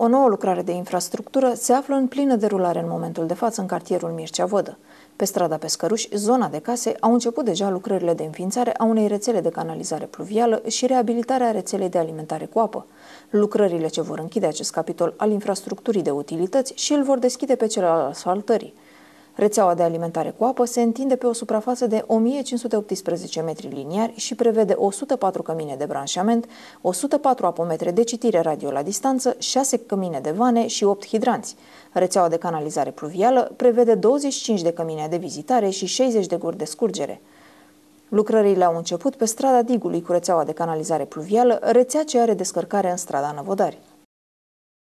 O nouă lucrare de infrastructură se află în plină derulare în momentul de față în cartierul Mircea Vodă. Pe strada Pescăruși, zona de case, au început deja lucrările de înființare a unei rețele de canalizare pluvială și reabilitarea rețelei de alimentare cu apă. Lucrările ce vor închide acest capitol al infrastructurii de utilități și îl vor deschide pe cel al asfaltării. Rețeaua de alimentare cu apă se întinde pe o suprafață de 1518 metri liniari și prevede 104 cămine de branșament, 104 apometre de citire radio la distanță, 6 cămine de vane și 8 hidranți. Rețeaua de canalizare pluvială prevede 25 de cămine de vizitare și 60 de guri de scurgere. Lucrările au început pe strada Digului cu rețeaua de canalizare pluvială, rețea ce are descărcare în strada Năvodari.